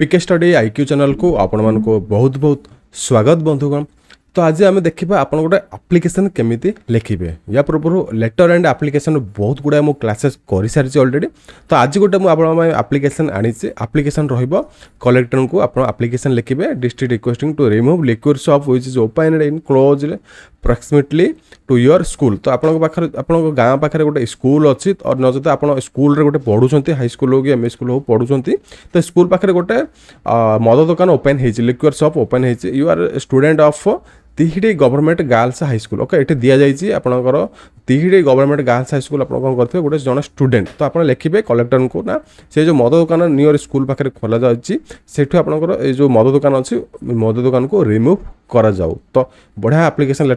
PK study IQ ଚ୍ୟାନେଲକୁ ଆପଣମାନଙ୍କୁ ବହୁତ ବହୁତ ସ୍ୱାଗତ ବନ୍ଧୁଗଣ ତ ଆଜି ଆମେ ଦେଖିବା ଆପଣ ଗୋଟେ ଆପ୍ଲିକେସନ୍ କେମିତି ଲେଖିବେ ୟା ପୂର୍ବରୁ ଲେଟର୍ ଆଣ୍ଡ ଆପ୍ଲିକେସନ୍ ବହୁତ ଗୁଡ଼ାଏ ମୁଁ କ୍ଲାସେସ୍ କରିସାରିଛି ଅଲରେଡ଼ି ତ ଆଜି ଗୋଟେ ମୁଁ ଆପଣଙ୍କ ପାଇଁ ଆପ୍ଲିକେସନ୍ ଆଣିଛି ଆପ୍ଲିକେସନ୍ ରହିବ କଲେକ୍ଟରଙ୍କୁ ଆପଣ ଆପ୍ଲିକେସନ୍ ଲେଖିବେ district requesting to remove liquid shop which is open in କ୍ଲୋଜ୍ରେ ଆପ୍ରୋକ୍ସିମେଟଲି ଟୁ ୟୋର ସ୍କୁଲ ତ ଆପଣଙ୍କ ପାଖରେ ଆପଣଙ୍କ ଗାଁ ପାଖରେ ଗୋଟେ ସ୍କୁଲ ଅଛି ନଚେତ ଆପଣ ସ୍କୁଲରେ ଗୋଟେ ପଢ଼ୁଛନ୍ତି ହାଇସ୍କୁଲ ହେଉ କି ଏମ୍ ଇ ସ୍କୁଲ ହେଉ ପଢ଼ୁଛନ୍ତି ତ ସ୍କୁଲ ପାଖରେ ଗୋଟେ ମଦ ଦୋକାନ ଓପେନ୍ ହେଇଛି ଲିକ୍ୱର ସପ୍ ଓପେନ୍ ହେଇଛି you are student of Tihidi government girls high school okay ଏଠି ଦିଆଯାଇଛି ଆପଣଙ୍କର ତିହିଡ଼ି ଗଭର୍ଣ୍ଣମେଣ୍ଟ ଗାର୍ଲସ ହାଇସ୍କୁଲ ଆପଣ କ'ଣ କରିଥିବେ ଗୋଟେ ଜଣେ ଷ୍ଟୁଡେଣ୍ଟ ତ ଆପଣ ଲେଖିବେ କଲେକ୍ଟରଙ୍କୁ ନା ସେ ଯେଉଁ ମଦ ଦୋକାନ ନିୟର ସ୍କୁଲ ପାଖରେ ଖୋଲାଯାଉଛି ସେଠୁ ଆପଣଙ୍କର ଏ ଯେଉଁ ମଦ ଦୋକାନ ଅଛି ମଦ ଦୋକାନକୁ ରିମୁଭ୍ କରାଯାଉ ତ ବଢ଼ିଆ ଆପ୍ଲିକେସନ୍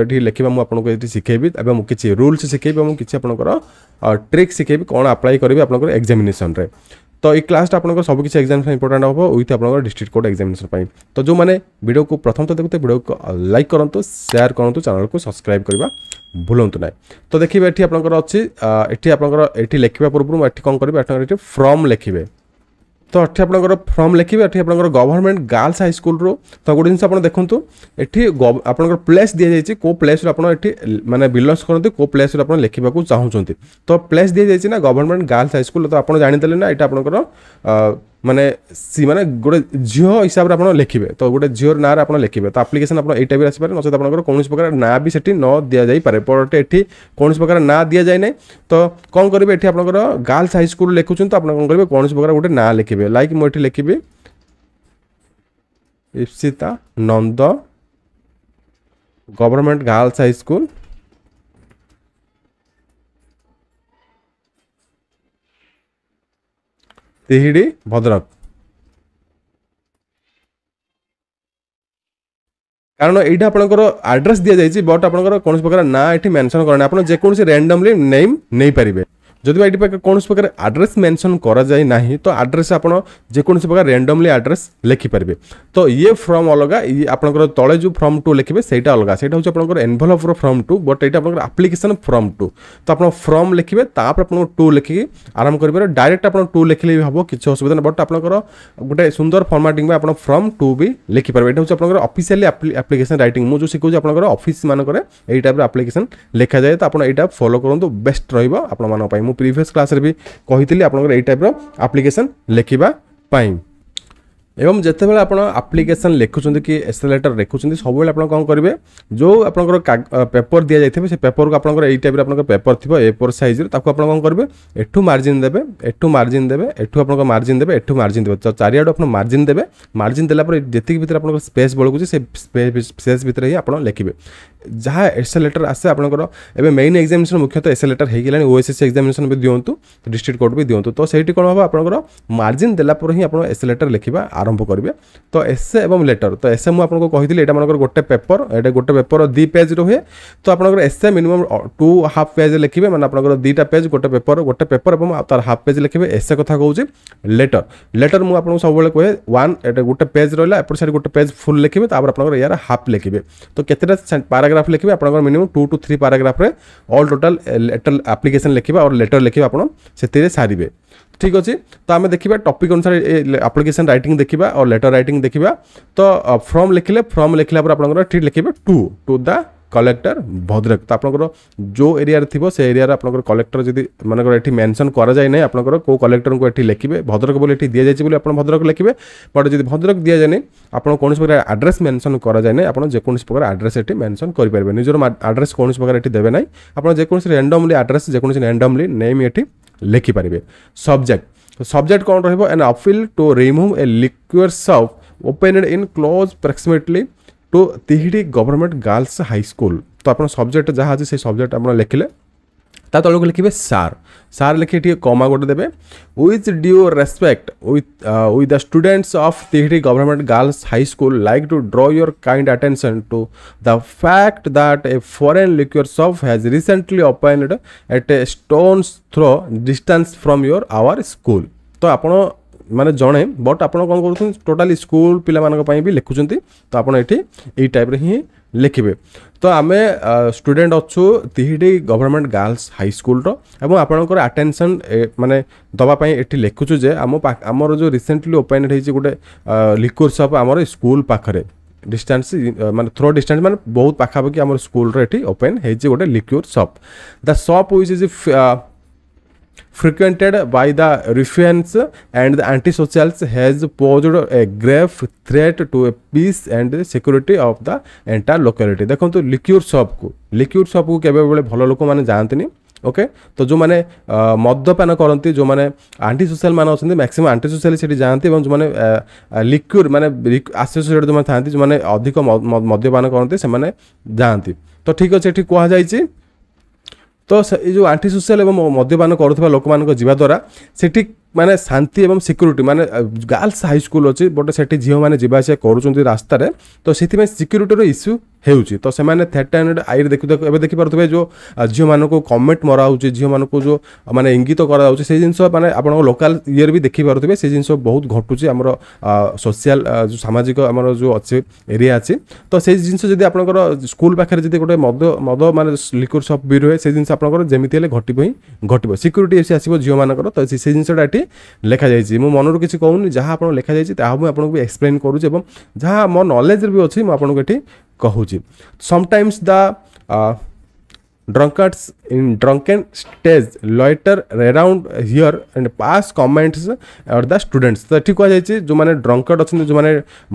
ଏଠି ଲେଖିବା ମୁଁ ଆପଣଙ୍କୁ ଏଠି ଶିଖେଇବି ଏବେ ମୁଁ କିଛି ରୁଲ୍ସ ଶିଖେଇବି ଏବଂ କିଛି ଆପଣଙ୍କର ଟ୍ରିକ୍ ଶିଖେଇବି କ'ଣ ଆପ୍ଲାଏ କରିବି ଆପଣଙ୍କର ଏକ୍ଜାମିନେସନରେ ତ ଏଇ କ୍ଲାସ୍ଟା ଆପଣଙ୍କର ସବୁ କିଛି ଏକ୍ଜାମ୍ ପାଇଁ ଇମ୍ପୋର୍ଟାଣ୍ଟ ହେବ ୱିଥ୍ ଆପଣଙ୍କର ଡିଷ୍ଟ୍ରିକ୍ଟ କୋର୍ଟ ଏକ୍ଜାମିନେସନ୍ ପାଇଁ ତ ଯେଉଁମାନେ ଭିଡ଼ିଓକୁ ପ୍ରଥମ ତ ଦେଖୁଥିବେ ଭିଡ଼ିଓକୁ ଲାଇକ୍ କରନ୍ତୁ ସେୟାର କରନ୍ତୁ ଚ୍ୟାନେଲକୁ ସବସ୍କ୍ରାଇବ୍ କରିବା ଭୁଲନ୍ତୁ ନାହିଁ ତ ଦେଖିବେ ଏଠି ଆପଣଙ୍କର ଅଛି ଏଠି ଆପଣଙ୍କର ଏଠି ଲେଖିବା ପୂର୍ବରୁ ମୁଁ ଏଠି କ'ଣ କରିବି ଆପଣଙ୍କର ଏଠି ଫର୍ମ ଲେଖିବେ ତ ଏଠି ଆପଣଙ୍କର ଫର୍ମ ଲେଖିବେ ଏଠି ଆପଣଙ୍କର ଗଭର୍ଣ୍ଣମେଣ୍ଟ ଗାର୍ଲସ୍ ହାଇସ୍କୁଲରୁ ତ ଗୋଟେ ଜିନିଷ ଆପଣ ଦେଖନ୍ତୁ ଏଠି ଆପଣଙ୍କର ପ୍ଲେସ୍ ଦିଆଯାଇଛି କେଉଁ ପ୍ଲେସ୍ରୁ ଆପଣ ଏଠି ମାନେ ବିଲଙ୍ଗସ୍ କରନ୍ତି କେଉଁ ପ୍ଲେସ୍ରୁ ଆପଣ ଲେଖିବାକୁ ଚାହୁଁଛନ୍ତି ତ ପ୍ଲେସ୍ ଦିଆଯାଇଛି ନା ଗଭର୍ଣ୍ଣମେଣ୍ଟ ଗାର୍ଲସ୍ ହାଇସ୍କୁଲ ତ ଆପଣ ଜାଣିଦେଲେ ନା ଏଇଟା ଆପଣଙ୍କର ମାନେ ସେମାନେ ଗୋଟେ ଝିଅ ହିସାବରେ ଆପଣ ଲେଖିବେ ତ ଗୋଟେ ଝିଅର ନାଁରେ ଆପଣ ଲେଖିବେ ତ ଆପ୍ଲିକେସନ୍ ଆପଣ ଏଇ ଟାଇପ୍ରେ ଆସିପାରେ ନଚେତ୍ ଆପଣଙ୍କର କୌଣସି ପ୍ରକାର ନାଁ ବି ସେଠି ନ ଦିଆଯାଇପାରେ ବଟ୍ ଏଠି କୌଣସି ପ୍ରକାର ନାଁ ଦିଆଯାଏ ନାହିଁ ତ କ'ଣ କରିବେ ଏଠି ଆପଣଙ୍କର ଗାର୍ଲସ୍ ହାଇସ୍କୁଲ୍ ଲେଖୁଛନ୍ତି ତ ଆପଣ କ'ଣ କରିବେ କୌଣସି ପ୍ରକାର ଗୋଟେ ନାଁ ଲେଖିବେ ଲାଇକ୍ ମୁଁ ଏଠି ଲେଖିବି Ipsita Nanda government girls high school Tihidi Bhadrak কারণ এইটা আপনার আড্রেস দিয়ে যাই বট আপনার কোণী প্রকার না এটি মেনশন করেনি আপনার যেকোন র্যান্ডমলি নেম নেই নেইপারে ଯଦି ଏଠି ପାଖରେ କୌଣସି ପ୍ରକାର ଆଡ୍ରେସ୍ ମେନସନ୍ କରାଯାଇ ନାହିଁ ତ ଆଡ୍ରେସ୍ ଆପଣ ଯେକୌଣସି ପ୍ରକାର ରେଣ୍ଡମଲି ଆଡ୍ରେସ୍ ଲେଖିପାରିବେ ତ ଇଏ ଫର୍ମ ଅଲଗା ଇଏ ଆପଣଙ୍କର ତଳେ ଯେଉଁ ଫର୍ମ ଟୁ ଲେଖିବେ ସେଇଟା ଅଲଗା ସେଇଟା ହେଉଛି ଆପଣଙ୍କର ଏନଭଲପ୍ର ଫର୍ମ ଟୁ ବଟ୍ ଏଇଟା ଆପଣଙ୍କର ଆପ୍ଲିକେସନ୍ ଫର୍ମ ଟୁ ତ ଆପଣ ଫର୍ମ ଲେଖିବେ ତାପରେ ଆପଣଙ୍କୁ ଟୁ ଲେଖିକି ଆରମ୍ଭ କରିପାରିବେ ଡାଇରେକ୍ଟ ଆପଣ ଟୁ ଲେଖିଲେ ବି ହେବ କିଛି ଅସୁବିଧା ନାହିଁ ବଟ୍ ଆପଣଙ୍କର ଗୋଟେ ସୁନ୍ଦର ଫର୍ମାଟିଂ ପାଇଁ ଆପଣ ଫର୍ମ ଟୁ ବି ଲେଖିପାରିବେ ଏଇଟା ହେଉଛି ଆପଣଙ୍କର ଅଫିସିଆଲି ଆପ୍ଲିକେସନ୍ ରାଇଟିଂ ମୁଁ ଯେଉଁ ଶିଖାଉଛି ଆପଣଙ୍କର ଅଫିସ୍ ମାନଙ୍କରେ ଏଇ ଟାଇପ୍ର ଆପ୍ଲିକେସନ୍ ଲେଖାଯାଏ ତ ଆପଣ ଏଇଟା ଫଲୋ କରନ୍ତୁ ବେଷ୍ଟ ରହିବ ଆପଣମାନଙ୍କ ପାଇଁ ମୁଁ ପ୍ରିଭିୟସ୍ କ୍ଲାସ୍ରେ ବି କହିଥିଲି ଆପଣଙ୍କର ଏଇ ଟାଇପ୍ର ଆପ୍ଲିକେସନ୍ ଲେଖିବା ପାଇଁ এবং ଯେତେବେଳେ ଆପଣ ଆପ୍ଲିକେସନ୍ ଲେଖୁଛନ୍ତି କି ଏସ୍ ଲେଟର୍ ଲେଖୁଛନ୍ତି ସବୁବେଳେ ଆପଣ କ'ଣ କରିବେ ଯେଉଁ ଆପଣଙ୍କର ପେପର୍ ଦିଆଯାଇଥିବ ସେ ପେପର୍କୁ ଆପଣଙ୍କର ଏଇ ଟାଇପ୍ର ଆପଣଙ୍କର ପେପର୍ ଥିବ ଏ ଫୋର୍ ସାଇଜ୍ର ତାକୁ ଆପଣ କ'ଣ କରିବେ ଏଠୁ ମାର୍ଜିନ୍ ଦେବେ ଏଠୁ ମାର୍ଜିନ୍ ଦେବେ ଏଠୁ ଆପଣଙ୍କ ମାର୍ଜିନ୍ ଦେବେ ଏଠୁ ମାର୍ଜିନ୍ ଦେବେ ତ ଚାରିଆଡ଼ୁ ଆପଣ ମାର୍ଜିନ୍ ଦେବେ ମାର୍ଜିନ୍ ଦେଲା ପରେ ଯେତିକି ଭିତରେ ଆପଣଙ୍କର ସ୍ପେସ୍ ବଳକୁଛି ସେ ସ୍ପେସ୍ ଭିତରେ ହିଁ ଆପଣ ଲେଖିବେ ଯାହା ଏସ୍ ଲେଟର୍ ଆସେ ଆପଣଙ୍କର ଏବେ ମେନ୍ ଏକ୍ଜାମିନେସନ୍ ମୁଖ୍ୟତଃ ଏସ୍ ଲେଟର୍ ହେଇଗଲାଣି ଓ ଏସ୍ ଏସ୍ ଏକ୍ଜାମିନେସନ୍ ବି ଦିଅନ୍ତୁ ଡିଷ୍ଟ୍ରିକ୍ଟ କୋର୍ଟ ବି ଦିଅନ୍ତୁ ତ ସେଇଠି କ'ଣ ହେବ ଆପଣଙ୍କର ମାର୍ଜିନ୍ ଦେଲା ପରେ ହିଁ ଆପଣ ଏସ୍ ଲେଟର୍ ଲେଖିବା ଆରମ୍ଭ କରିବେ ତ ଏସେ ଏବଂ ଲେଟର ତ ଏସେ ମୁଁ ଆପଣଙ୍କୁ କହିଥିଲି ଏଇଟା ମାନଙ୍କର ଗୋଟେ ପେପର ଏଇଟା ଗୋଟେ ପେପର ଦୁଇ ପେଜ୍ ରୁହେ ତ ଆପଣଙ୍କର ଏସେ ମିନିମମ୍ ଟୁ ହାଫ୍ ପେଜ୍ ଲେଖିବେ ମାନେ ଆପଣଙ୍କର ଦୁଇଟା ପେଜ୍ ଗୋଟେ ପେପର ଗୋଟେ ପେପର ଏବଂ ତାର ହାଫ୍ ପେଜ୍ ଲେଖିବେ ଏସେ କଥା କହୁଛି ଲେଟର ଲେଟର ମୁଁ ଆପଣଙ୍କୁ ସବୁବେଳେ କୁହେ ୱାନ୍ ଏଇଟା ଗୋଟେ ପେଜ୍ ରହିଲା ଏପଟ ସାଇଡ଼ ଗୋଟେ ପେଜ୍ ଫୁଲ୍ ଲେଖିବେ ତାପରେ ଆପଣଙ୍କର ଏହାର ହାଫ୍ ଲେଖିବେ ତ କେତେଟା ପାରାଗ୍ରାଫ ଲେଖିବେ ଆପଣଙ୍କର ମିନିମମ୍ ଟୁ ଟୁ ଥ୍ରୀ ପାରାଗ୍ରାଫରେ ଅଲ୍ ଟୋଟାଲ୍ ଲେଟର ଆପ୍ଲିକେସନ୍ ଲେଖିବେ ଆଉ ଲେଟର ଲେଖିବେ ଆପଣ ସେଥିରେ ସାରିବେ ঠিক ଅଛି ତ ଆମେ ଦେଖିବା ଟପିକ୍ ଅନୁସାରେ ଆପ୍ଲିକେସନ୍ ରାଇଟିଂ ଦେଖିବା ଆଉ ଲେଟର୍ ରାଇଟିଂ ଦେଖିବା ତ ଫର୍ମ ଲେଖିଲେ ଫର୍ମ ଲେଖିଲା ପରେ ଆପଣଙ୍କର ଏଠି ଲେଖିବେ to to the collector Bhadrak ତ ଆପଣଙ୍କର ଯେଉଁ ଏରିଆରେ ଥିବ ସେ ଏରିଆରେ ଆପଣଙ୍କର କଲେକ୍ଟର ଯଦି ମାନଙ୍କର ଏଠି ମେନସନ୍ କରାଯାଇ ନାହିଁ ଆପଣଙ୍କର କେଉଁ କଲେକ୍ଟରଙ୍କୁ ଏଠି ଲେଖିବେ ଭଦ୍ରକ ବୋଲି ଏଠି ଦିଆଯାଇଛି ବୋଲି ଆପଣ ଭଦ୍ରକ ଲେଖିବେ ବଟ୍ ଯଦି ଭଦ୍ରକ ଦିଆଯାଏନି ଆପଣ କୌଣସି ପ୍ରକାର ଆଡ୍ରେସ୍ ମେନସନ୍ କରାଯାଇ ନାହିଁ ଆପଣ ଯେକୌଣସି ପ୍ରକାର ଆଡ୍ରେସ୍ ଏଠି ମେନସନ୍ କରିପାରିବେ ନିଜର ଆଡ୍ରେସ୍ କୌଣସି ପ୍ରକାର ଏଠି ଦେବେ ନାହିଁ ଆପଣ ଯେକୌଣସି ରାଣ୍ଡମଲି ଆଡ୍ରେସ୍ ଯେକୌଣସି ରାଣ୍ଡମଲି ନେମ୍ ଏଠି ଲେଖିପାରିବେ ସବଜେକ୍ଟ ସବଜେକ୍ଟ କ'ଣ ରହିବ and appeal to remove a liquor shop open in close proximately to Tihidi government girls high school ତ ଆପଣ ସବଜେକ୍ଟ ଯାହା ଅଛି ସେଇ ସବଜେକ୍ଟ ଆପଣ ଲେଖିଲେ ତା ତଳକୁ ଲେଖିବେ ସାର୍ ସାର୍ ଲେଖି ଟିକେ କମା ଗୋଟେ ଦେବେ with due respect with with the students of Tihidi government girls high school like to draw your kind attention to the fact that a foreign liquor shop has recently opened at a stone's throw distance from your our school ତ ଆପଣ ମାନେ ଜଣେ but ଆପଣ କ'ଣ କରୁଛନ୍ତି totally school ପିଲାମାନଙ୍କ ପାଇଁ ବି ଲେଖୁଛନ୍ତି ତ ଆପଣ ଏଠି ଏଇ ଟାଇପ୍ରେ ହିଁ ଲେଖିବେ ତ ଆମେ ଷ୍ଟୁଡ଼େଣ୍ଟ ଅଛୁ ତିହିଡ଼ି ଗଭର୍ଣ୍ଣମେଣ୍ଟ ଗାର୍ଲସ୍ ହାଇସ୍କୁଲର ଏବଂ ଆପଣଙ୍କର ଆଟେନସନ୍ ମାନେ ଦେବା ପାଇଁ ଏଠି ଲେଖୁଛୁ ଯେ ଆମ ଆମର ଯେଉଁ ରିସେଣ୍ଟଲି ଓପେନ୍ ହେଇଛି ଗୋଟେ ଲିକ୍ୱର୍ ସପ୍ ଆମର ସ୍କୁଲ ପାଖରେ ଡିଷ୍ଟାନ୍ସ ମାନେ ଥ୍ରୋ ଡିଷ୍ଟାନ୍ସ ମାନେ ବହୁତ ପାଖାପାଖି ଆମର ସ୍କୁଲର ଏଠି ଓପେନ୍ ହେଇଛି ଗୋଟେ liquor shop the shop which is frequented by the ruffians and the antisocials has posed a grave threat to a peace and security of the entire locality ଦେଖନ୍ତୁ ଲିକ୍ୟୁର ସପ୍କୁ ଲିକ୍ୟୁର ସପ୍କୁ କେବେବେଳେ ଭଲ ଲୋକମାନେ ଯାଆନ୍ତିନି ଓକେ ତ ଯେଉଁମାନେ ମଦ୍ୟପାନ କରନ୍ତି ଯେଉଁମାନେ ଆଣ୍ଟି ସୋସିଆଲ ମାନେ ଅଛନ୍ତି ମ୍ୟାକ୍ସିମମ୍ ଆଣ୍ଟି ସୋସିଆଲ ସେଠି ଯାଆନ୍ତି ଏବଂ ଯେଉଁମାନେ ଲିକ୍ୟୁର ମାନେ ଆସୋସିଏଟେଡ଼ ଯେଉଁମାନେ ଥାନ୍ତି ଯେଉଁମାନେ ଅଧିକ ମଦ୍ୟପାନ କରନ୍ତି ସେମାନେ ଯାଆନ୍ତି ତ ଠିକ୍ ଅଛି ଏଠି କୁହାଯାଇଛି ତ ଏ ଯେଉଁ ଆଣ୍ଟି ସୋସିଆଲ ଏବଂ ମଦ୍ୟପାନ କରୁଥିବା ଲୋକମାନଙ୍କ ଯିବା ଦ୍ୱାରା ସେଠି ମାନେ ଶାନ୍ତି ଏବଂ ସିକ୍ୟୁରିଟି ମାନେ ଗାର୍ଲସ ହାଇସ୍କୁଲ ଅଛି ବଟ୍ ସେଠି ଝିଅମାନେ ଯିବା ଆସିବା କରୁଛନ୍ତି ରାସ୍ତାରେ ତ ସେଥିପାଇଁ ସିକ୍ୟୁରିଟିର ଇସ୍ୟୁ ହେଉଛି ତ ସେମାନେ ଥେଟ୍ ଷ୍ଟାଣ୍ଡାର୍ଡ଼ ଆଇରେ ଦେଖୁ ଏବେ ଦେଖିପାରୁଥିବେ ଯେଉଁ ଝିଅମାନଙ୍କୁ କମେଣ୍ଟ ମରା ହେଉଛି ଝିଅମାନଙ୍କୁ ଯେଉଁ ମାନେ ଇଙ୍ଗିତ କରାଯାଉଛି ସେଇ ଜିନିଷ ମାନେ ଆପଣଙ୍କ ଲୋକାଲ ଇଏରେ ବି ଦେଖିପାରୁଥିବେ ସେ ଜିନିଷ ବହୁତ ଘଟୁଛି ଆମର ସୋସିଆଲ ଯେଉଁ ସାମାଜିକ ଆମର ଯେଉଁ ଅଛି ଏରିଆ ଅଛି ତ ସେଇ ଜିନିଷ ଯଦି ଆପଣଙ୍କର ସ୍କୁଲ ପାଖରେ ଯଦି ଗୋଟେ ମଦ ମଦ ମାନେ ଲିକ୍ୱର ସପ୍ ବି ରୁହେ ସେ ଜିନିଷ ଆପଣଙ୍କର ଯେମିତି ହେଲେ ଘଟିବ ହିଁ ଘଟିବ ସିକ୍ୟୁରିଟି ଏସି ଆସିବ ଝିଅମାନଙ୍କର ତ ସେ ଜିନିଷଟା ଏଠି ଲେଖାଯାଇଛି ମୁଁ ମନରୁ କିଛି କହୁନି ଯାହା ଆପଣ ଲେଖାଯାଇଛି ତାହା ମୁଁ ଆପଣଙ୍କୁ ଏକ୍ସପ୍ଲେନ୍ କରୁଛି ଏବଂ ଯାହା ମୋ ନଲେଜ୍ରେ ବି ଅଛି ମୁଁ ଆପଣଙ୍କୁ ଏଠି कहुची sometimes the drunkards in drunken stage loiter around here and pass comments or the students ତ ଏଠି କୁହାଯାଇଛି ଯେଉଁମାନେ ଡ୍ରଙ୍କର୍ଡ ଅଛନ୍ତି ଯେଉଁମାନେ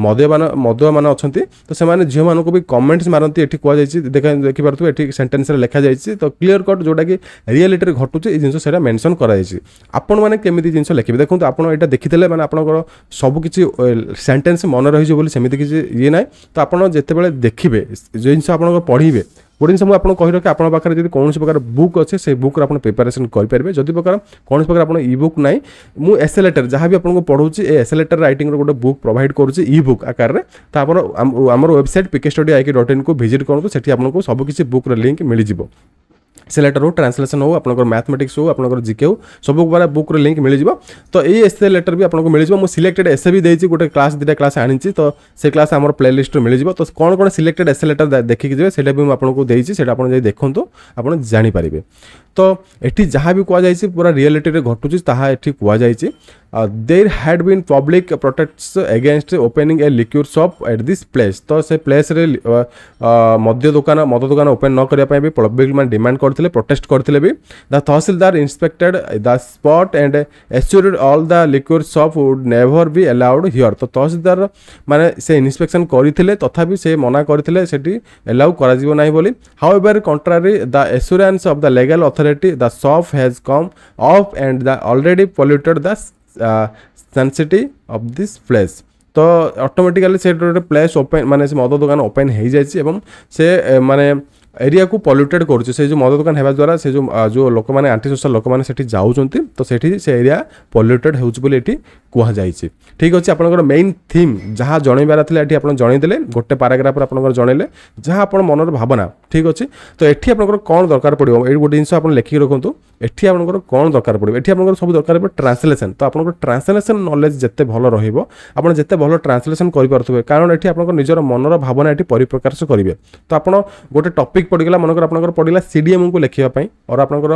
ମଦୟମାନ ମଦୁଆମାନେ ଅଛନ୍ତି ତ ସେମାନେ ଝିଅମାନଙ୍କୁ ବି କମେଣ୍ଟସ୍ ମାରନ୍ତି ଏଠି କୁହାଯାଇଛି ଦେଖିପାରୁଥିବେ ଏଠି ସେଣ୍ଟେନ୍ସରେ ଲେଖାଯାଇଛି ତ କ୍ଲିଅର କଟ୍ ଯେଉଁଟାକି ରିଆଲିଟିରେ ଘଟୁଛି ଏଇ ଜିନିଷ ସେଇଟା ମେନସନ୍ କରାଯାଇଛି ଆପଣମାନେ କେମିତି ଜିନିଷ ଲେଖିବେ ଦେଖନ୍ତୁ ଆପଣ ଏଇଟା ଦେଖିଥିଲେ ମାନେ ଆପଣଙ୍କର ସବୁକିଛି ସେଣ୍ଟେନ୍ସ ମନେ ରହିଯିବ ବୋଲି ସେମିତି କିଛି ଇଏ ନାହିଁ ତ ଆପଣ ଯେତେବେଳେ ଦେଖିବେ ଜିନିଷ ଆପଣଙ୍କ ପଢ଼ିବେ ଗୋଟେ ଜିନିଷ ମୁଁ ଆପଣଙ୍କୁ କହି ରଖେ ଆପଣଙ୍କ ପାଖରେ ଯଦି କୌଣସି ପ୍ରକାର ବୁକ୍ ଅଛି ସେ ବୁକ୍ର ଆପଣ ପ୍ରିପାରେସନ୍ କରିପାରିବେ ଯଦି ପ୍ରକାର କୌଣସି ପ୍ରକାର ଆପଣ ଇ ବୁକ୍ ନାହିଁ ମୁଁ ଏସ୍ ଏଲ୍ ଯାହା ବି ଆପଣଙ୍କୁ ପଢ଼ଉଛି ଏ ଏସ୍ ଏଲ୍ ରାଇଟିଂର ଗୋଟେ ବୁକ୍ ପ୍ରୋଭାଇଡ଼ କରୁଛି ଇ ବୁକ୍ ଆକାରରେ ତାପରେ ଆପଣ ଆମର ୱେବସାଇଟ୍ ପିକେ ଷ୍ଟଡି ଆଇକି ଡଟ୍ ଇନ୍କୁ ଭିଜିଟ୍ କରନ୍ତୁ ସେଠି ଆପଣଙ୍କୁ ସବୁକିଛି ବୁକ୍ର ଲିଙ୍କ୍ ମିଳିଯିବ ସେ ଲେଟର୍ ହଉ ଟ୍ରାନ୍ସଲେସନ୍ ହଉ ଆପଣଙ୍କର ମ୍ୟାଥମେଟିକ୍ସ ହଉ ଆପଣଙ୍କର ଜିକେ ହଉ ସବୁ ଗୁଡ଼ା ବୁକ୍ର ଲିଙ୍କ୍ ମିଳିଯିବ ତ ଏଇ ଏସ୍ଏ ଲେଟର୍ ବି ଆପଣଙ୍କୁ ମିଳିଯିବ ମୁଁ ସିଲେକ୍ଟେଡ୍ ଏସ୍ଏ ବି ଦେଇଛି ଗୋଟେ କ୍ଲାସ୍ ଦୁଇଟା କ୍ଲାସ୍ ଆଣିଛି ତ ସେ କ୍ଲାସ୍ ଆମର ପ୍ଲେ ଲିଷ୍ଟରୁ ମିଳିଯିବ ତ କ'ଣ କ'ଣ ସିଲେକ୍ଟେଡ୍ ଏସ୍ଏ ଲେଟର୍ ଦେଖିକି ଯିବେ ସେଇଟା ବି ମୁଁ ଆପଣଙ୍କୁ ଦେଇଛି ସେଇଟା ଆପଣ ଯାଇ ଦେଖନ୍ତୁ ଆପଣ ଜାଣିପାରିବେ ତ ଏଠି ଯାହା ବି କୁହାଯାଇଛି ପୁରା ରିଆଲିଟିରେ ଘଟୁଛି ତାହା ଏଠି କୁହାଯାଇଛି there had been public protests against opening a liquor shop at this place ତ ସେ ପ୍ଲେସ୍ରେ ମଦ୍ୟ ଦୋକାନ ମଦ ଦୋକାନ ଓପେନ୍ ନ କରିବା ପାଇଁ ବି ପବ୍ଲିକମାନେ ଡିମାଣ୍ଡ କରିଥିଲେ ପ୍ରୋଟେଷ୍ଟ କରିଥିଲେ ବି the tahsildar inspected the spot and assured all the liquor shop would never be allowed here ତ ତହସିଲଦାର ମାନେ ସେ ଇନ୍ସପେକ୍ସନ୍ କରିଥିଲେ ତଥାପି ସେ ମନା କରିଥିଲେ ସେଠି ଏଲାଉ କରାଯିବ ନାହିଁ ବୋଲି however contrary the assurance of the legal authority authority the soap has come off and the already polluted the uh, sensitivity of this place তো অটোমেটিকালি সেটা গোটে প্লেস ওপেন মানে সে মদ দোকান ওপেন হয়ে যাই এবং সে মানে ଏରିଆକୁ ପଲ୍ୟୁଟେଡ଼ କରୁଛି ସେ ଯେଉଁ ମଦ ଦୋକାନ ହେବା ଦ୍ୱାରା ସେ ଯେଉଁ ଯେଉଁ ଲୋକମାନେ ଆଣ୍ଟି ସୋସିଆଲ୍ ଲୋକମାନେ ସେଠି ଯାଉଛନ୍ତି ତ ସେଠି ସେ ଏରିଆ ପଲ୍ୟୁଟେଡ଼ ହେଉଛି ବୋଲି ଏଠି କୁହାଯାଇଛି ଠିକ୍ ଅଛି ଆପଣଙ୍କର ମେନ୍ ଥିମ୍ ଯାହା ଜଣେଇବାର ଥିଲା ଏଠି ଆପଣ ଜଣେଇଦେଲେ ଗୋଟେ ପାରାଗ୍ରାଫରେ ଆପଣଙ୍କର ଜଣେଇଲେ ଯାହା ଆପଣ ମନର ଭାବନା ଠିକ୍ ଅଛି ତ ଏଠି ଆପଣଙ୍କର କ'ଣ ଦରକାର ପଡ଼ିବ ଏଇ ଗୋଟେ ଜିନିଷ ଆପଣ ଲେଖିକି ରଖନ୍ତୁ ଏଠି ଆପଣଙ୍କର କ'ଣ ଦରକାର ପଡ଼ିବ ଏଠି ଆପଣଙ୍କର ସବୁ ଦରକାର ପଡ଼ିବ ଟ୍ରାନ୍ସଲେସନ୍ ତ ଆପଣଙ୍କର ଟ୍ରାନ୍ସଲେସନ୍ ନଲେଜ୍ ଯେତେ ଭଲ ରହିବ ଆପଣ ଯେତେ ଭଲ ଟ୍ରାନ୍ସଲେସନ୍ କରିପାରୁଥିବେ କାରଣ ଏଠି ଆପଣଙ୍କ ନିଜର ମନର ଭାବନା ଏଠି ପରିପ୍ରକାଶ କରିବେ ତ ଆପଣ ଗୋଟେ ଟପିକ୍ ଟପିକ୍ ପଡ଼ିଗଲା ମନେକର ଆପଣଙ୍କର ପଡ଼ିଲା ସି ଡି ଏମ୍କୁ ଲେଖିବା ପାଇଁ ଅର ଆପଣଙ୍କର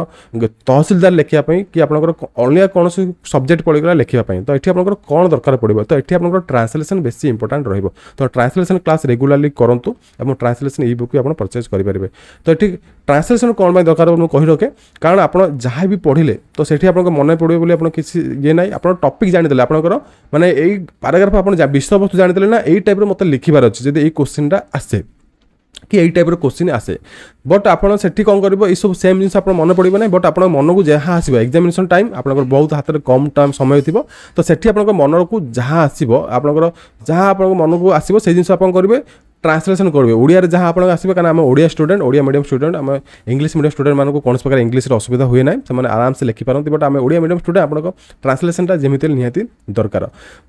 ତହସିଲଦାର ଲେଖିବା ପାଇଁ କି ଆପଣଙ୍କର ଅଲଗା କୌଣସି ସବଜେକ୍ଟ ପଡ଼ିଗଲା ଲେଖିବା ପାଇଁ ତ ଏଠି ଆପଣଙ୍କର କ'ଣ ଦରକାର ପଡ଼ିବ ତ ଏଠି ଆପଣଙ୍କର ଟ୍ରାନ୍ସଲେସନ୍ ବେଶୀ ଇମ୍ପୋର୍ଟାଣ୍ଟ ରହିବ ତ ଟ୍ରାନ୍ସଲେସନ୍ କ୍ଲାସ୍ ରେଗୁଲାରଲି କରନ୍ତୁ ଏବଂ ଟ୍ରାନ୍ସଲେସନ୍ ଇ ବୁକ୍ ଆପଣ ପରଚେଜ୍ କରିପାରିବେ ତ ଏଠି ଟ୍ରାନ୍ସଲେସନ୍ କ'ଣ ପାଇଁ ଦରକାର ମୁଁ କହି ରଖେ କାରଣ ଆପଣ ଯାହା ବି ପଢ଼ିଲେ ତ ସେଠି ଆପଣଙ୍କ ମନେ ପଡ଼ିବ ବୋଲି ଆପଣ କିଛି ଇଏ ନାହିଁ ଆପଣ ଟପିକ୍ ଜାଣିଦେଲେ ଆପଣଙ୍କର ମାନେ ଏଇ ପାରାଗ୍ରାଫ୍ ଆପଣ ବିଷୟବସ୍ତୁ ଜାଣିଦେଲେ ନା ଏଇ ଟାଇପ୍ର ମୋତେ ଲେଖିବାର ଅଛି ଯଦି ଏଇ କୋଶ୍ଚିନ୍ଟା ଆସେ କି ଏଇ ଟାଇପ୍ର କୋଶ୍ଚିନ୍ ଆସେ ବଟ୍ ଆପଣ ସେଠି କ'ଣ କରିବ ଏସବୁ ସେମ୍ ଜିନିଷ ଆପଣ ମନେ ପଡ଼ିବ ନାହିଁ ବଟ୍ ଆପଣଙ୍କ ମନକୁ ଯାହା ଆସିବ ଏକ୍ଜାମିନେସନ୍ ଟାଇମ୍ ଆପଣଙ୍କର ବହୁତ ହାତରେ କମ୍ ଟାଇମ୍ ସମୟ ଥିବ ତ ସେଠି ଆପଣଙ୍କ ମନକୁ ଯାହା ଆସିବ ଆପଣଙ୍କର ଯାହା ଆପଣଙ୍କ ମନକୁ ଆସିବ ସେଇ ଜିନିଷ ଆପଣ କରିବେ ট্রান্সলেসন করবে ওড়িয়ার যা আপনার আসবে কারণ আমি Odia student Odia medium student আমি ইংলিশ মিডিয়াম স্টুডেন্ট মানুষ কোণী প্রকার ইংলিশের অসুবিধা হুয়ে না সে আরামসে লেখিপারতি বট আমি ওড়িয়া মিডিয়াম স্টুডেন্ট আপনার ট্রান্সলেসনটা যেমি হলে নিহতি দরকার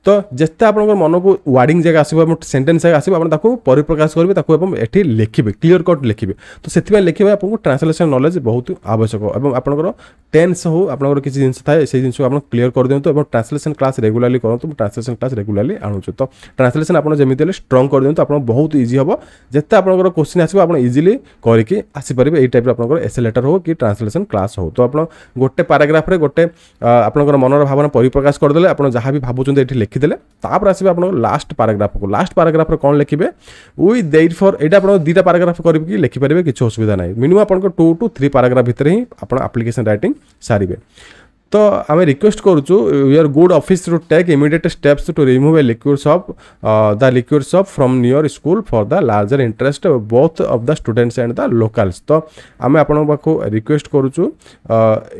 তো যেতে আপনার মনকু ওয়ার্ডিং জায়গা আসবে সেন্টেন্স জায়গা আসবে আপনার তাকে পরিপ্রকাশ করবে তাকে এবং এটি লিখবে ক্লিয়র কট লিখবে তো সেপাই লিখবে আপনার ট্রান্সলেসন নলেজ বহুত আবশ্যক এবং আপনার টেন্স হো আপনার কিছু জিনিস থাকে সেই জিনিসকে আপনার ক্লিয়র করে দিও এবং ট্রান্সলেসন ক্লাস রেগুলারলি করতো ট্রান্সলেসন ক্লাস রেগুলারলি আনুছু তো ট্রান্সলেসন আপনার যেমি হলে স্ট্রং করে দিও আপনার বহুত ଇଜି ହେବ ଯେତେ ଆପଣଙ୍କର କୋଶ୍ଚିନ୍ ଆସିବ ଆପଣ ଇଜିଲି କରିକି ଆସିପାରିବେ ଏଇ ଟାଇପ୍ର ଆପଣଙ୍କର ଏସେ ଲେଟର୍ ହେଉ କି ଟ୍ରାନ୍ସଲେସନ୍ କ୍ଲାସ୍ ହେଉ ତ ଆପଣ ଗୋଟେ ପାରାଗ୍ରାଫରେ ଗୋଟେ ଆପଣଙ୍କର ମନର ଭାବନା ପରିପ୍ରକାଶ କରିଦେଲେ ଆପଣ ଯାହା ବି ଭାବୁଛନ୍ତି ଏଠି ଲେଖିଦେଲେ ତାପରେ ଆସିବେ ଆପଣଙ୍କ ଲାଷ୍ଟ ପାରାଗ୍ରାଫକୁ ଲାଷ୍ଟ ପାରାଗ୍ରାଫରେ କ'ଣ ଲେଖିବେ ୱି ଦେଇ ଫର୍ ଏଇଟା ଆପଣ ଦୁଇଟା ପାରାଗ୍ରାଫ କରିକି ଲେଖିପାରିବେ କିଛି ଅସୁବିଧା ନାହିଁ ମିନିମମ୍ ଆପଣଙ୍କ ଟୁ ଟୁ ଥ୍ରୀ ପାରାଗ୍ରାଫ ଭିତରେ ହିଁ ଆପଣ ଆପ୍ଲିକେସନ୍ ରାଇଟିଂ ସାରିବେ ତ ଆମେ ରିକ୍ୱେଷ୍ଟ କରୁଛୁ ୱି ଆର୍ ଗୁଡ୍ ଅଫିସରୁ take immediate steps to remove a liquids of the liquids of from near school for the larger interest both of the students and the locals ତ ଆମେ ଆପଣଙ୍କ ପାଖକୁ request କରୁଛୁ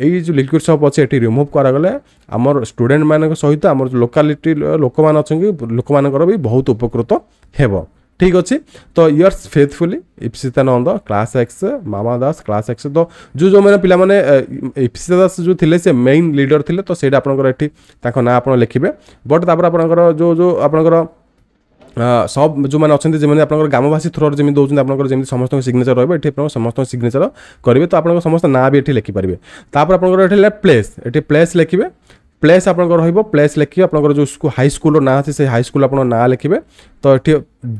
ଏଇ ଯେଉଁ ଲିକ୍ୱିଡ୍ସ ଅଫ୍ ଅଛି ଏଠି ରିମୁଭ୍ କରାଗଲେ ଆମର ଷ୍ଟୁଡେଣ୍ଟମାନଙ୍କ ସହିତ ଆମର ଲୋକାଲିଟି ଲୋକମାନେ ଅଛନ୍ତି ଲୋକମାନଙ୍କର ବି ବହୁତ ଉପକୃତ ହେବ ঠিক ଅଛି ତ yours faithfully Ipsita Nanda class X Mama Das class X ତ ଯେଉଁ ଯେଉଁମାନେ ପିଲାମାନେ ଇପ୍ସିତା ଦାସ ଯେଉଁ ଥିଲେ ସେ ମେନ୍ ଲିଡର୍ ଥିଲେ ତ ସେଇଟା ଆପଣଙ୍କର ଏଠି ତାଙ୍କ ନାଁ ଆପଣ ଲେଖିବେ ବଟ୍ ତାପରେ ଆପଣଙ୍କର ଯେଉଁ ଯେଉଁ ଆପଣଙ୍କର সব যে অনেক যে আপনার গ্রামবাসী থ্রোর যেমন দৌঁচ আপনার যেমন সমস্ত সিগনেচর রয়েবে এটি আপনার সমস্ত সিগনেচর করবে তো আপনার সমস্ত না বি এটি লেখিপারে তাপরে আপনার এটি প্লেস এটি প্লেস লেখবে প্লেস আপনার রহব প্লেস লেখি আপনার যে হাইস্কুলর না আছে সেই হাইস্কুল আপনার না লেখবে তো এটি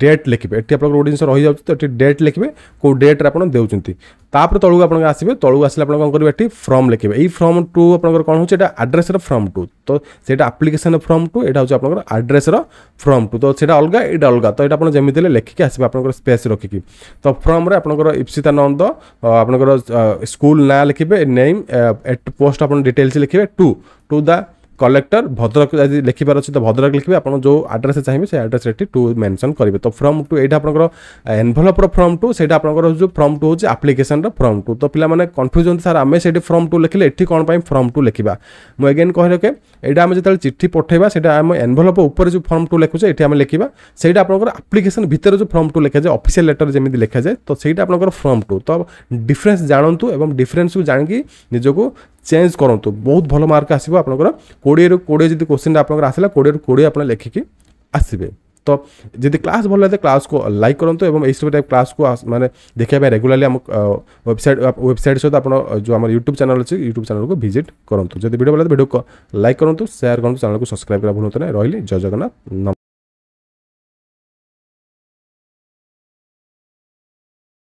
ডেট লিখবে এটি আপনার গোটে জিনিস রহিযাচ্ছে তো এটি ডেট লিখবে কেউ ডেট্রে আপনার দেওয়া তাপরে তলু আপনার আসবে তলু আসলে আপনার কম করবে এটি ফর্ম লিখবে এই ফর্ম টু আপনার কম হচ্ছে এটা আড্রেসর ফর্ম টু তো সেটা আপ্লিকেসন ফর্ম টু এটা হচ্ছে আপনার আড্রেসর ফর্ম টু তো সেটা অলগা এটা অলগা তো এটা আপনার যেমি হলে লেখিকি আসবে আপনার স্পেস রখিকি তো ফর্মরে আপনার ইপ্সিতা নন্দ আপনার স্কুল না লিখবে নেম এট পোস্ট আপনার ডিটেলস লিখবে to to the collector Bhadrak ଯଦି ଲେଖିବାର ଅଛି ତ ଭଦ୍ରକ ଲେଖିବେ ଆପଣ ଯେଉଁ ଆଡ୍ରେସ୍ ଚାହିଁବେ ସେ ଆଡ୍ରେସ୍ ଏଠି ଟୁ ମେନସନ୍ କରିବେ ତ ଫର୍ମ ଟୁ ଏଇଟା ଆପଣଙ୍କର ଏନଭଲପ୍ର ଫର୍ମ ଟୁ ସେଇଟା ଆପଣଙ୍କର ଯେଉଁ ଫର୍ମ ଟୁ ହେଉଛି ଆପ୍ଲିକେସନ୍ର ଫର୍ମ ଟୁ ତ ପିଲାମାନେ କନଫ୍ୟୁଜ୍ ହୁଅନ୍ତି ସାର୍ ଆମେ ସେଇଠି ଫର୍ମ ଟୁ ଲେଖିଲେ ଏଠି କ'ଣ ପାଇଁ ଫର୍ମ ଟୁ ଲେଖିବା ମୁଁ ଏଗେନ୍ କହିଲେ ଓକେ ଏଇଟା ଆମେ ଯେତେବେଳେ ଚିଠି ପଠାଇବା ସେଇଟା ଆମ ଏନଭଲପ୍ ଉପରେ ଯେଉଁ ଫର୍ମ ଟୁ ଲେଖୁଛେ ଏଠି ଆମେ ଲେଖିବା ସେଇଟା ଆପଣଙ୍କର ଆପ୍ଲିକେସନ୍ ଭିତରେ ଯେଉଁ ଫର୍ମ ଟୁ ଲେଖାଯାଏ ଅଫିସିଆଲ୍ ଲେଟର୍ ଯେମିତି ଲେଖାଯାଏ ତ ସେଇଟା ଆପଣଙ୍କର ଫର୍ମ ଟୁ ତ ଡିଫରେନ୍ସ ଜାଣନ୍ତୁ ଏବଂ ଡିଫରେନ୍ସକୁ ଜାଣିକି ନିଜକୁ ଚେଞ୍ଜ କରନ୍ତୁ ବହୁତ ଭଲ ମାର୍କ ଆସିବ ଆପଣଙ୍କର କୋଡ଼ିଏରୁ କୋଡ଼ିଏ ଯଦି କୋଶ୍ଚିନ୍ଟା ଆପଣଙ୍କର ଆସିଲା କୋଡ଼ିଏରୁ କୋଡ଼ିଏ ଆପଣ ଲେଖିକି ଆସିବେ ତ ଯଦି କ୍ଲାସ୍ ଭଲ ଲାଗେ କ୍ଲାସ୍କୁ ଲାଇକ୍ କରନ୍ତୁ ଏବଂ ଏହିସବୁ ଟାଇପ୍ କ୍ଲାସ୍କୁ ମାନେ ଦେଖିବା ପାଇଁ ରେଗୁଲାରଲି ଆମ ୱେବସାଇଟ୍ ୱେବସାଇଟ୍ ସହିତ ଆପଣ ଯେଉଁ ଆମର ୟୁଟ୍ୟୁବ୍ ଚ୍ୟାନେଲ୍ ଅଛି ୟୁଟ୍ୟୁବ୍ ଚ୍ୟାନେଲ୍କୁ ଭିଜିଟ୍ କରନ୍ତୁ ଯଦି ଭିଡ଼ିଓ ଭଲ ଲାଗେ ଭିଡ଼ିଓକୁ ଲାଇକ୍ କରନ୍ତୁ ସେୟାର କରନ୍ତୁ ଚ୍ୟାନେଲ୍କୁ ସବସ୍କ୍ରାଇବ୍ କରିବା ଭୁଲନ୍ତୁ ନାହିଁ ରହିଲି ଜୟ ଜଗନ୍ନାଥ